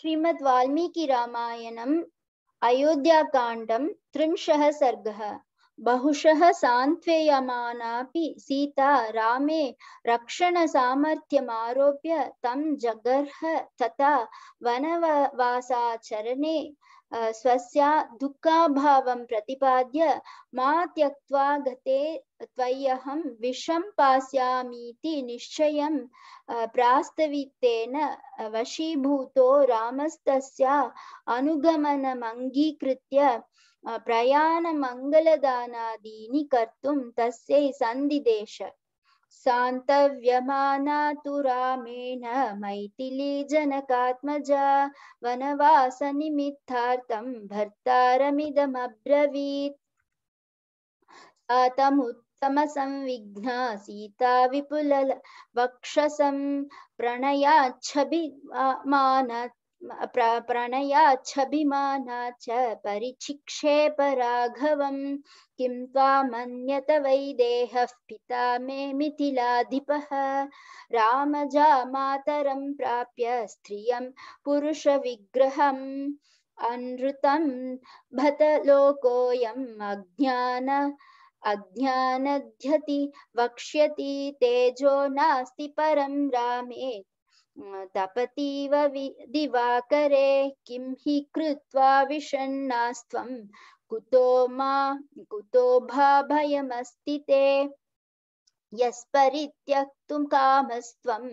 श्रीमद् वाल्मीकि रामायणम् अयोध्याकाण्डं त्रिंशः सर्गः बहुशः सान्त्वयमानापि सीता रामे रक्षणसामर्थ्यमारोप्य तं जगर्ह तथा वनवासाचरणे स्वस्य दुःखाभावं प्रतिपाद्य मा त्यक्त्वा गते त्वय्यहं विषं पास्यामीति निश्चयं प्रास्तवितेन वशीभूतो रामस्तस्य अनुगमनमङ्गीकृत्य प्रयाणमङ्गलदानादीनि कर्तुं तस्यै सन्दिदेश सान्तव्यमाना तु रामेण मैथिलीजनकात्मजा वनवासनिमित्तार्थं भर्तारमिदमब्रवीत् तमुत्तमसंविघ्ना सीता विपुल वक्षसं प्रणयाच्छभिमानत् प्रणयाच्छभिमाना च परिचिक्षेप राघवं किं त्वामन्यत वै देह पिता मे मिथिलाधिपः रामजा मातरं प्राप्य स्त्रियं पुरुषविग्रहम् अनृतं भत लोकोऽयम् अज्ञान अज्ञानध्यति वक्ष्यति तेजो नास्ति परम रामे तपतीव दिवाकरे किं हि कृत्वा विषण्णास्त्वं कुतो मा कुतो भाभयमस्ति ते यस्परित्यक्तुं कामस्त्वं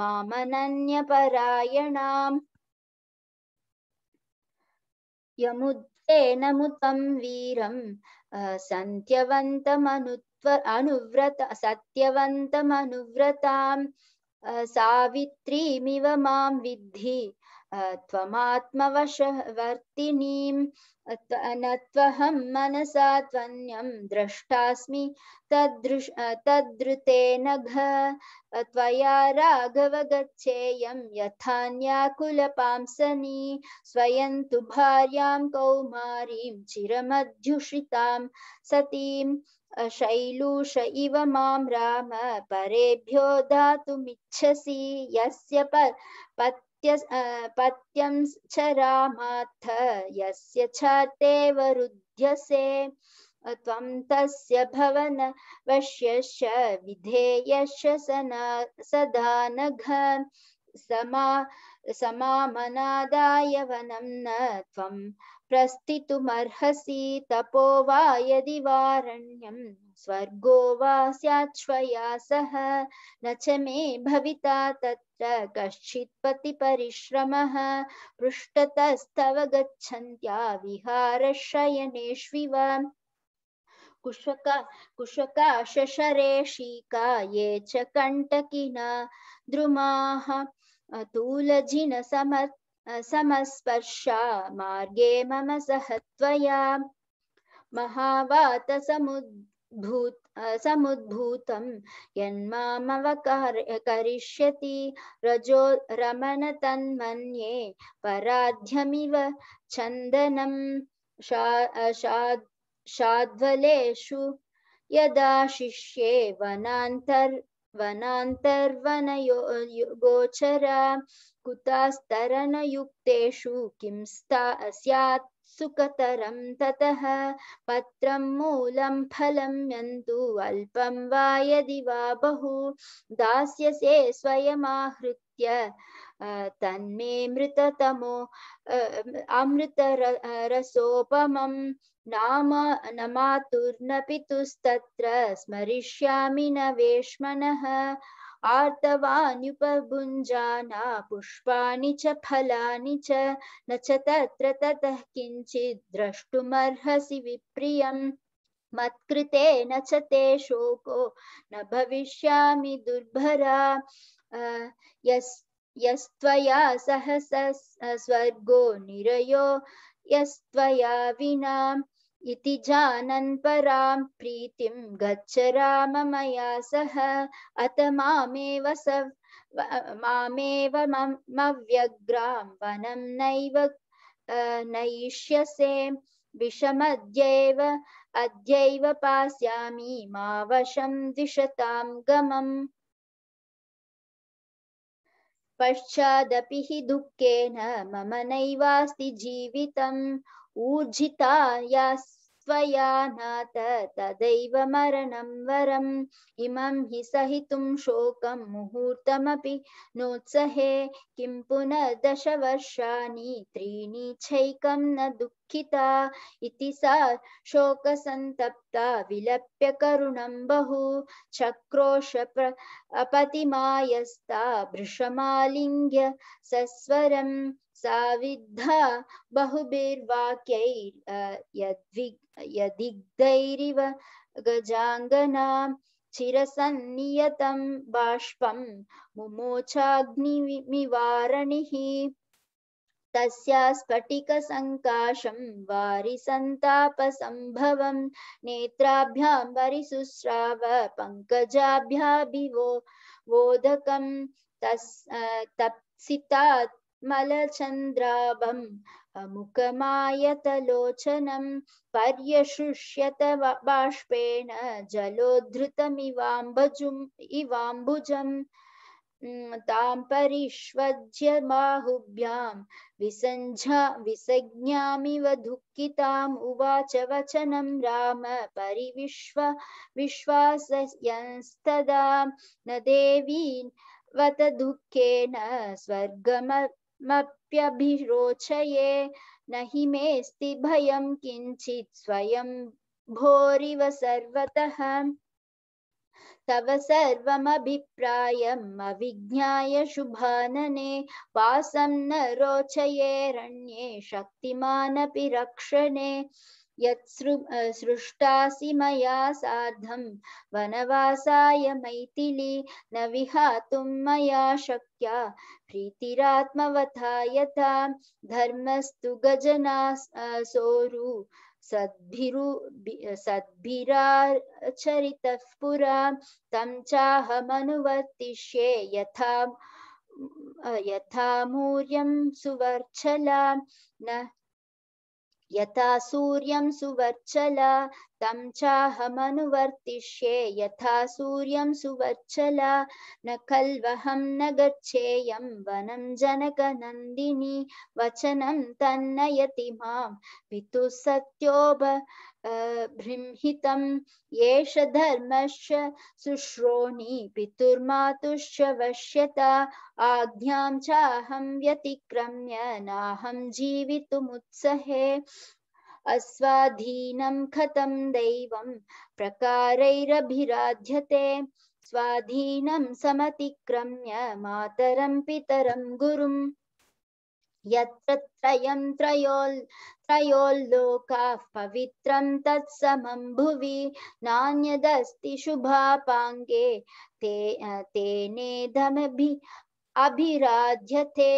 मामनन्यपरायणाम् यमुद्रेण मुतं वीरं सन्त्यवन्तमनुत्व अनुव्रत सत्यवन्तमनुव्रताम् सावित्रीमिव मां विद्धि त्वमात्मवशवर्तिनीं न त्वहं मनसा त्वन्यं द्रष्टास्मि तद्रुते नघ त्वया राघव गच्छेयं यथान्याकुलपांसनी स्वयं तु भार्यां कौमारीं चिरमध्युषितां सतीं शैलूष इव मां राम परेभ्यो दातुमिच्छसि यस्य पत्य पत्यं च रामाथ यस्य च ते वरुध्यसे त्वं तस्य भवन वश्यश्च विधेयश्च सना सदानघ समा समामनादाय वनं न त्वं प्रस्थितुमर्हसि तपो वा यदि वारण्यं स्वर्गो वा स्याच्छ्वया सह न च मे भविता तत्र कश्चित् पतिपरिश्रमः पृष्ठतस्तव गच्छन्त्या विहारशयनेष्विव कुशका कुशका शशरे शीका ये च कण्टकिना द्रुमाः तूलजिन सम समस्पर्शा मार्गे मम सह त्वया महावातसमुद्भूत समुद्भूतं करिष्यति रजो रमन तन्मन्ये पराध्यमिव चंदनम शा शाद्वलेषु यदा शिष्ये वनांतर वनान्तर्वनयो गोचरा कुतस्तरणयुक्तेषु किं स्था स्यात् सुखतरं ततः पत्रं मूलं फलं यन्तु अल्पं वा यदि वा बहु दास्यसे स्वयमाहृत्य तन्मे मृततमो रसोपम नाम नमातुर्न पितुस्तत्र स्मरिष्यामि न वेश्मनः आर्तवान्युपभुञ्जाना पुष्पाणि च फलानि च न च तत्र ततः किञ्चित् द्रष्टुमर्हसि विप्रियम् मत्कृते न च ते शोको न भविष्यामि दुर्भरा यस्त्वया सहस स्वर्गो निरयो यस्त्वया विना इति जानन् परां प्रीतिं गच्छ राम सह अत मामेव स मामेव मव्यग्रां वनं नैव नयिष्यसे विषमद्यैव अद्यैव पास्यामि मा वशं द्विषतां गमम् पश्चादपि हि दुःखेन मम नैवास्ति जीवितम् ऊर्जिता या त्वया नाथ तदैव मरणं वरम् इमं हि सहितुं शोकं मुहूर्तमपि नोत्सहे किं पुनः त्रीणि चैकं न दुःखिता इति सा शोकसन्तप्ता विलप्य करुणं बहु चक्रोश प्र अपतिमायस्ता भृशमालिङ्ग्य सस्वरम् साविद्ध बहुभिर्वाक्यैर्यदिग्धैरिव गजांगना चिरसन्नियतं बाष्पं मुमोचाग्निनिवारणिः तस्या स्फटिकसङ्काशं वारिसन्तापसम्भवं नेत्राभ्यां वरिसुस्राव पङ्कजाभ्याभिवो वोदकं तस् तप्सितात् मलचन्द्राभम् अमुकमायतलोचनं पर्यशुष्यत बाष्पेण जलोद्धृतमिवाम्बजुम् इवाम्बुजम् तां परिष्वज्य बाहुभ्यां विसञ्झा विसज्ञामिव दुःखिताम् उवाच वचनं राम परिविश्व विश्वासयंस्तदा न देवीन् वत दुःखेन स्वर्गम मप्यभिरोचये नहि हि मेऽस्ति भयं किञ्चित् स्वयं भोरिव सर्वतः तव सर्वमभिप्रायम् अविज्ञाय शुभानने वासं न रोचये रण्ये शक्तिमानपि रक्षणे सृष्टासी सृष्टासि मया सार्धं वनवासाय मैथिली न विहातुं मया शक्या प्रीतिरात्मवथा यथा धर्मस्तु गजना सोरु सद्भिरु सद्भिराचरितः पुरा तं चाहमनुवर्तिष्ये यथा यथा मूर्यं सुवर्चला न यथा सूर्यं सुवर्चल तं चाहमनुवर्तिष्ये यथा सूर्यं सुवर्चल न खल्वहं न गच्छेयं वनं जनकनन्दिनी वचनं तन्नयति मां पितुः सत्योभ बृंहित येष धर्मश्च शुश्रोणि पितुर्मातुश्च वश्यत आज्ञां चाहं व्यतिक्रम्य नाहं जीवितुमुत्सहे अस्वाधीनं खतं दैवं प्रकारैरभिराध्यते स्वाधीनं समतिक्रम्य मातरं पितरं गुरुम् यत्र त्रयं त्रयोल् त्रयोल्लोकाः पवित्रं तत्समं भुवि नान्यदस्ति शुभापाङ्गे ते तेनेधमभि अभिराध्यते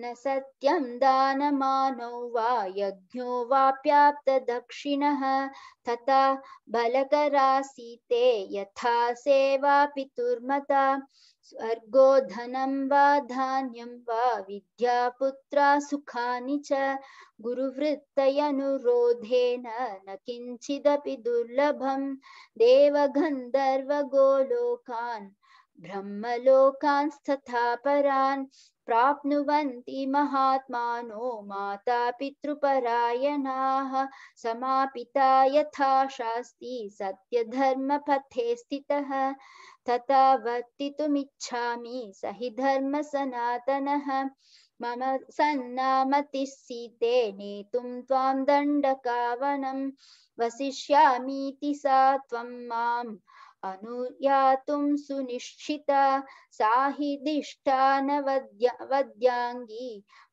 न सत्यं दानमानो वा यज्ञो वाप्याप्तदक्षिणः तथा बलकरासीते यथा सेवा पितुर्मता स्वर्गो धनं वा धान्यं वा विद्यापुत्रा सुखानि च गुरुवृत्तयनुरोधेन न किञ्चिदपि दुर्लभं देवगन्धर्वगोलोकान् ब्रह्मलोकांस्तथा परान् प्राप्नुवन्ति महात्मानो माता पितृपरायणाः समापिता यथा शास्ति सत्यधर्मपथे स्थितः तथा वर्तितुमिच्छामि स हि धर्मसनातनः मम सन्नामतिः सीते नेतुं त्वां दण्डकावनं वसिष्यामीति सा त्वं माम् अनुयातुं सुनिश्चिता सा हि दिष्टानवद्या वद्याङ्गी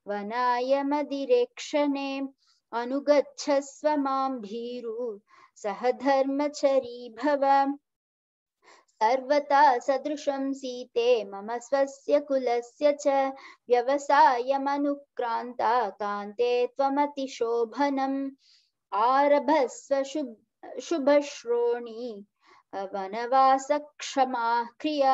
वनायमदिरेक्षणे अनुगच्छस्व मां भीरु सह धर्मचरी भव सर्वता सदृशं सीते मम स्वस्य कुलस्य च व्यवसायमनुक्रान्ता कान्ते त्वमतिशोभनम् आरभस्व शुभ शुभश्रोणी वनवासक्षमा क्रिया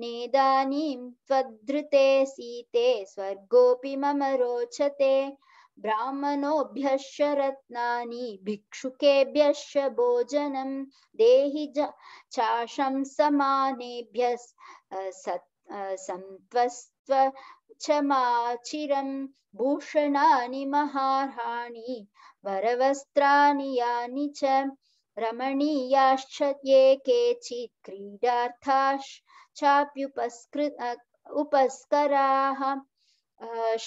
नेदानीं त्वद्धृते सीते स्वर्गोऽपि मम रोचते ब्राह्मणोभ्यश्च रत्नानि भिक्षुकेभ्यश्च भोजनं देहि चाशं समानेभ्य सन्त्वस्त्व च माचिरं भूषणानि महार्हाणि वरवस्त्राणि यानि च रमणीयाश्च ये केचित् क्रीडार्थाश्चाप्युपस्कृ उपस्कराः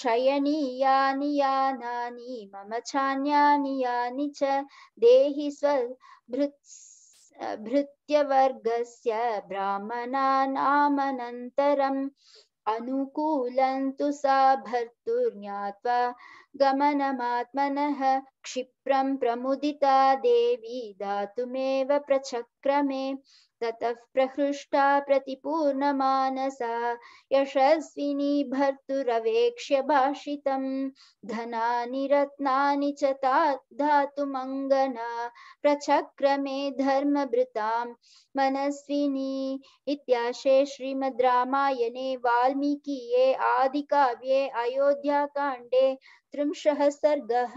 शयनीयानि यानानि मम चान्यानि यानि च देहि स्वभृत् भृत्यवर्गस्य ब्राह्मणानामनन्तरम् अनुकूलं तु सा भर्तुर्ज्ञात्वा गमनमात्मनः क्षिप्रं प्रमुदिता देवी दातुमेव प्रचक्रमे ततः प्रहृष्टा प्रतिपूर्णमानसा यशस्विनी भर्तुरवेक्ष्य भाषित धना रत्नानि चातुमंगना प्रचक्रमे धर्म भृता मनस्विनी इत्याशे श्रीमद् रामायणे वाल्मीकीये अयोध्या अयोध्याकाण्डे त्रिंशः सर्गः